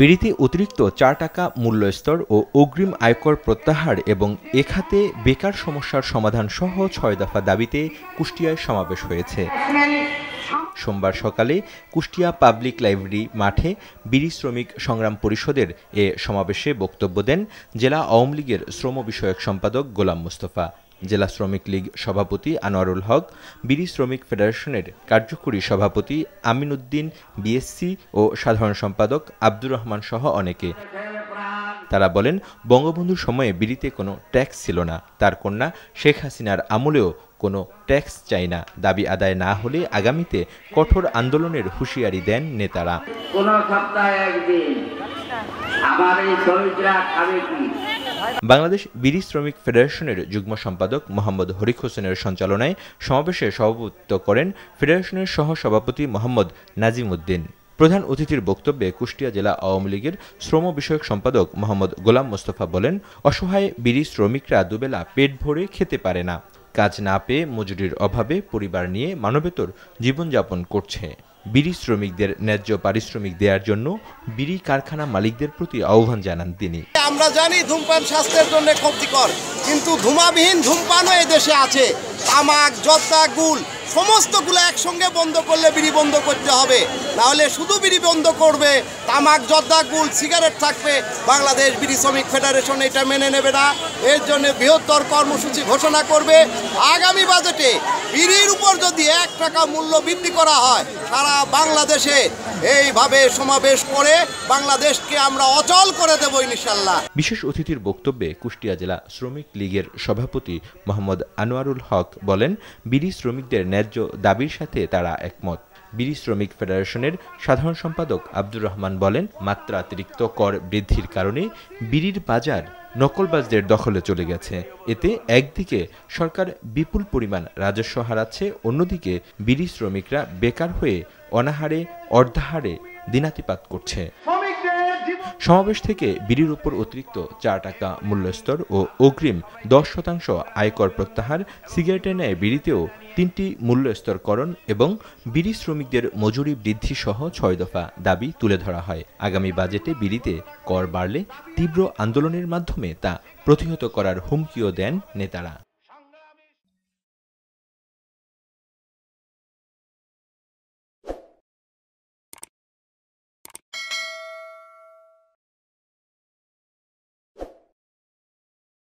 বিড়িতে অতিরিক্ত চার টাকা মূল্যস্তর ও অগ্রিম আয়কর প্রত্যাহার এবং এ খাতে বেকার সমস্যার সমাধান সহ ছয় দফা দাবিতে কুষ্টিয়ায় সমাবেশ হয়েছে সোমবার সকালে কুষ্টিয়া পাবলিক লাইব্রেরি মাঠে বিড়ি শ্রমিক সংগ্রাম পরিষদের এ সমাবেশে বক্তব্য দেন জেলা আওয়ামী লীগের শ্রম বিষয়ক সম্পাদক গোলাম মুস্তফা জেলা শ্রমিক লীগ সভাপতি আনোয়ারুল হক বিড়ি শ্রমিক ফেডারেশনের কার্যকরী সভাপতি আমিন উদ্দিন বিএসসি ও সাধারণ সম্পাদক আব্দুর রহমান সহ অনেকে তারা বলেন বঙ্গবন্ধুর সময়ে বিড়িতে কোনো ট্যাক্স ছিল না তার কন্যা শেখ হাসিনার আমলেও কোনো ট্যাক্স চাই না দাবি আদায় না হলে আগামীতে কঠোর আন্দোলনের হুঁশিয়ারি দেন নেতারা কোন সপ্তাহে একদিন আমার এই শহীদরা খাবে কি বাংলাদেশ বিড়ি শ্রমিক ফেডারেশনের যুগ্ম সম্পাদক মোহাম্মদ হরিক হোসেনের সঞ্চালনায় সমাবেশে সভাপতিত্ব করেন ফেডারেশনের সহ সভাপতি মোহাম্মদ নাজিম উদ্দিন প্রধান অতিথির বক্তব্যে কুষ্টিয়া জেলা আওয়ামী লীগের শ্রম বিষয়ক সম্পাদক মোহাম্মদ গোলাম মোস্তফা বলেন অসহায় বিড়ি শ্রমিকরা দুবেলা পেট ভরে খেতে পারে না কাজ না পেয়ে মজুরির অভাবে পরিবার নিয়ে মানবেতর জীবনযাপন করছে বিড়ি শ্রমিকদের ন্যায্য পারিশ্রমিক দেওয়ার জন্য বিড়ি কারখানা মালিকদের প্রতি আহ্বান জানান তিনি আমরা জানি ধূমপান স্বাস্থ্যের জন্য ক্ষতিকর কিন্তু ধূমাবিহীন ধূমপানও এদেশে আছে তামাক জর্দা গুল সমস্তগুলো একসঙ্গে বন্ধ করলে বিড়ি বন্ধ করতে হবে নাহলে শুধু বিড়ি বন্ধ করবে তামাক জর্দা গুল সিগারেট থাকবে বাংলাদেশ বিড়ি শ্রমিক ফেডারেশন এটা মেনে নেবে না এর জন্য বৃহত্তর কর্মসূচি ঘোষণা করবে আগামী বাজেটে বিড়ির উপর যদি এক টাকা মূল্য বৃদ্ধি করা হয় সারা বাংলাদেশে এইভাবে সমাবেশ করে বাংলাদেশকে আমরা অচল করে দেব ইনশাল্লাহ বিশেষ অতিথির বক্তব্যে কুষ্টিয়া জেলা শ্রমিক লীগের সভাপতি মোহাম্মদ আনোয়ারুল হক বলেন বিড়ি শ্রমিকদের ন্যায্য দাবির সাথে তারা একমত বিড়ি শ্রমিক ফেডারেশনের সাধারণ সম্পাদক আব্দুর রহমান বলেন মাত্রাতিরিক্ত কর বৃদ্ধির কারণে বিড়ির বাজার নকলবাজদের দখলে চলে গেছে এতে একদিকে সরকার বিপুল পরিমাণ রাজস্ব হারাচ্ছে অন্যদিকে বিড়ি শ্রমিকরা বেকার হয়ে অনাহারে অর্ধাহারে দিনাতিপাত করছে সমাবেশ থেকে বিড়ির উপর অতিরিক্ত চার টাকা মূল্যস্তর ও অগ্রিম দশ শতাংশ আয়কর প্রত্যাহার সিগারেটের ন্যায় বিড়িতেও তিনটি মূল্যস্তরকরণ এবং বিড়ি শ্রমিকদের মজুরি বৃদ্ধি সহ ছয় দফা দাবি তুলে ধরা হয় আগামী বাজেটে বিড়িতে কর বাড়লে তীব্র আন্দোলনের মাধ্যমে তা প্রতিহত করার হুমকিও দেন নেতারা